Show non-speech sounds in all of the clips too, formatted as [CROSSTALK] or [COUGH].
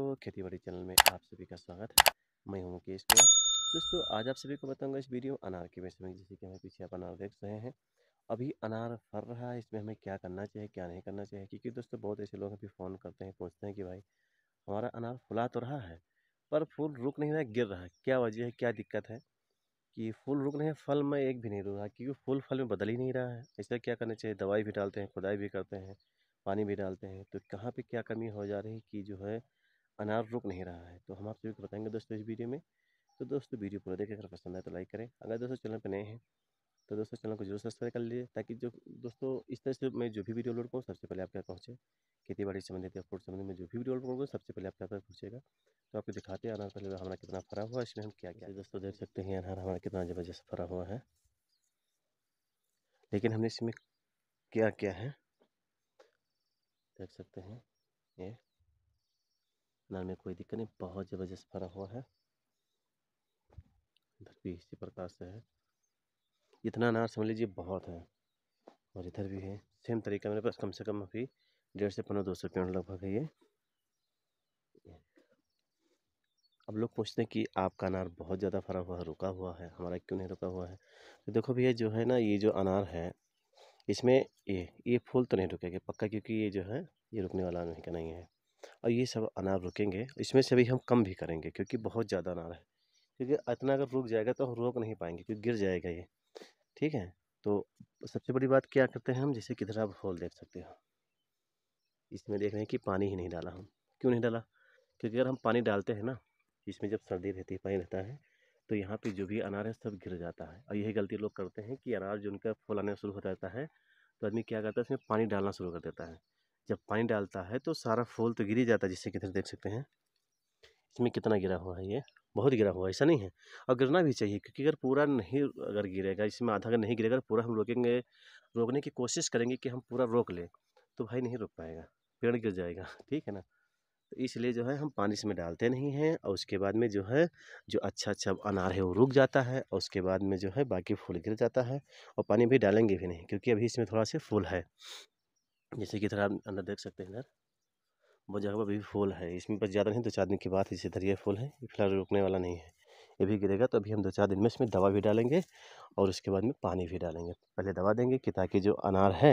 दोस्तों खेती बाड़ी चैनल में आप सभी का स्वागत है मैं हूं मुकेश कुमार दोस्तों आज आप सभी को बताऊंगा इस वीडियो अनार के विषय में जैसे कि हमें पीछे आप अनार देख रहे हैं अभी अनार फर रहा है इसमें हमें क्या करना चाहिए क्या नहीं करना चाहिए क्योंकि दोस्तों बहुत ऐसे लोग अभी फ़ोन करते हैं पूछते हैं कि भाई हमारा अनार फुला तो रहा है पर फूल रुक नहीं रहा गिर रहा है क्या वजह है क्या दिक्कत है कि फूल रुक रहे हैं फल में एक भी नहीं रुक रहा क्योंकि फूल फल में बदल ही नहीं रहा है ऐसा क्या करना चाहिए दवाई भी डालते हैं खुदाई भी करते हैं पानी भी डालते हैं तो कहाँ पे क्या कमी हो जा रही है कि जो है अनार रुक नहीं रहा है तो हम आप सभी को बताएंगे दोस्तों इस वीडियो में तो दोस्तों वीडियो पूरा देखें अगर पसंद आए तो लाइक करें अगर दोस्तों चैनल पर नए हैं तो दोस्तों चैनल को जरूर सब्सक्राइब कर लीजिए ताकि जो दोस्तों इस तरह से मैं जो भी वीडियो अपलोड करूँ सबसे पहले आपके पास पहुँचे खेती बाड़ी संबंधित या फूड संबंधित में जो भी वीडियो अपलोड करूँगा सबसे पहले आपके तक पहुँचेगा तो आपको दिखाते हैं अनार पहले हमारा कितना फरा हुआ है इसमें हम क्या क्या दोस्तों देख सकते हैं अनार हमारा कितना ज़बरदस्त फरा हुआ है लेकिन हमने इसमें क्या क्या है देख सकते हैं ये दाल में कोई दिक्कत नहीं बहुत ज़बरदस्त भरा हुआ है इधर भी इसी प्रकार से है इतना अनार समझ लीजिए बहुत है और इधर भी है सेम तरीका मेरे पास कम से कम अभी डेढ़ से पंद्रह दो सौ पेड़ लगभग है ये अब लोग पूछते हैं कि आपका अनार बहुत ज़्यादा फरा हुआ है रुका हुआ है हमारा क्यों नहीं रुका हुआ है तो देखो भैया जो है ना ये जो अनार है इसमें ये ये फूल तो नहीं रुकेगा पक्का क्योंकि ये जो है ये रुकने वाला नहीं का नहीं है और ये सब अनार रुकेंगे इसमें से भी हम कम भी करेंगे क्योंकि बहुत ज़्यादा अनार है क्योंकि इतना अगर रुक जाएगा तो हम रोक नहीं पाएंगे क्योंकि गिर जाएगा ये ठीक है तो सबसे बड़ी बात क्या करते हैं हम जैसे किधर आप होल देख सकते हो इसमें देख रहे हैं कि पानी ही नहीं डाला हम क्यों नहीं डाला क्योंकि अगर हम पानी डालते हैं ना इसमें जब सर्दी रहती है पानी रहता है तो यहाँ पे जो भी अनार है सब गिर जाता है और यही गलती लोग करते हैं कि अनार जो उनका फूल आने शुरू हो जाता है तो आदमी क्या करता है इसमें पानी डालना शुरू कर देता है जब पानी डालता है तो सारा फूल तो गिर ही जाता है जिससे किधर देख सकते हैं इसमें कितना गिरा हुआ है ये बहुत गिरा हुआ है ऐसा नहीं है और गिरना भी चाहिए क्योंकि अगर पूरा नहीं अगर गिरेगा इसमें आधा अगर नहीं गिरेगा तो पूरा हम रोकेंगे रोकने की कोशिश करेंगे कि हम पूरा रोक लें तो भाई नहीं रोक पाएगा पेड़ गिर जाएगा [LAUGHS] ठीक है ना तो इसलिए जो है हम पानी इसमें डालते नहीं हैं और उसके बाद में जो है जो अच्छा अच्छा अनार है वो रुक जाता है और उसके बाद में जो है बाकी फूल गिर जाता है और पानी भी डालेंगे भी नहीं क्योंकि अभी इसमें थोड़ा सा फूल है जैसे कि इधर आप अंदर देख सकते हैं इधर बहुत जगह पर अभी फूल है इसमें बस ज़्यादा नहीं दो चार दिन की बात इसे धरिए फूल है ये फिलहाल रुकने वाला नहीं है ये भी गिरेगा तो अभी हम दो चार दिन में इसमें दवा भी डालेंगे और उसके बाद में पानी भी डालेंगे पहले दवा देंगे कि ताकि जो अनार है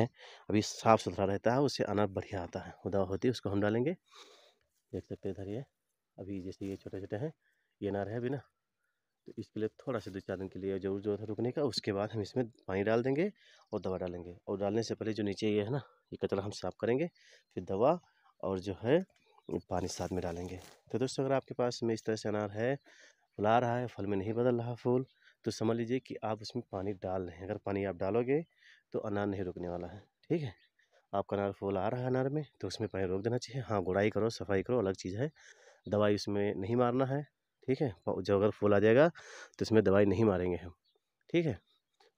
अभी साफ़ सुथरा रहता है उससे अनार बढ़िया आता है वो दवा होती है उसको हम डालेंगे देख सकते इधर ये अभी जैसे ये छोटे छोटे हैं ये अनार है अभी ना तो इसके लिए थोड़ा सा दो चार दिन के लिए जरूर जरूरत है रुकने का उसके बाद हम इसमें पानी डाल देंगे और दवा डालेंगे और डालने से पहले जो नीचे ये है ना ये कचरा हम साफ़ करेंगे फिर दवा और जो है पानी साथ में डालेंगे तो दोस्तों अगर आपके पास में इस तरह से अनार है फुला रहा है फल में नहीं बदल रहा फूल तो समझ लीजिए कि आप उसमें पानी डाल रहे हैं अगर पानी आप डालोगे तो अनार नहीं रुकने वाला है ठीक है आपका अनार फूल आ रहा है अनार में तो उसमें पानी रोक देना चाहिए हाँ गुड़ाई करो सफाई करो अलग चीज़ है दवाई उसमें नहीं मारना है ठीक है जब अगर फूल आ जाएगा तो इसमें दवाई नहीं मारेंगे हम ठीक है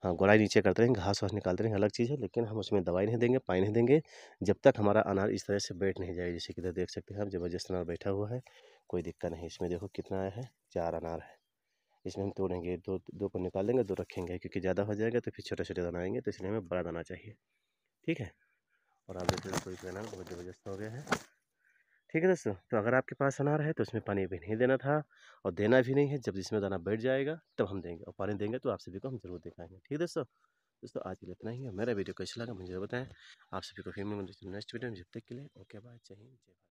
हाँ गोड़ाई नीचे करते रहेंगे घास वास निकालते रहेंगे अलग चीज़ है लेकिन हम उसमें दवाई नहीं देंगे पानी नहीं देंगे जब तक हमारा अनार इस तरह से बैठ नहीं जाएगा जैसे इधर देख सकते हैं हम ज़बरदस्त अनार बैठा हुआ है कोई दिक्कत नहीं इसमें देखो कितना आया है चार अनार है इसमें हम तोड़ेंगे दो दो को निकाल लेंगे दो रखेंगे क्योंकि ज़्यादा हो जाएगा तो फिर छोटे छोटे दाना आएंगे तो इसलिए हमें बड़ा दाना चाहिए ठीक है और आप देख रहे कोई दाना तो बहुत ज़बरदस्त हो गया है ठीक है दोस्तों तो अगर आपके पास अनार है तो उसमें पानी भी नहीं देना था और देना भी नहीं है जब जिसमें दाना बैठ जाएगा तब हम देंगे और पानी देंगे तो आप सभी को हम जरूर दिखाएंगे ठीक है दोस्तों दोस्तों आज के लिए इतना ही है मेरा वीडियो कैसा लगा मुझे बताएं आप सभी को फिर नेक्स्ट वीडियो में जब तक के लिए ओके बाय जय हिंद जय भारत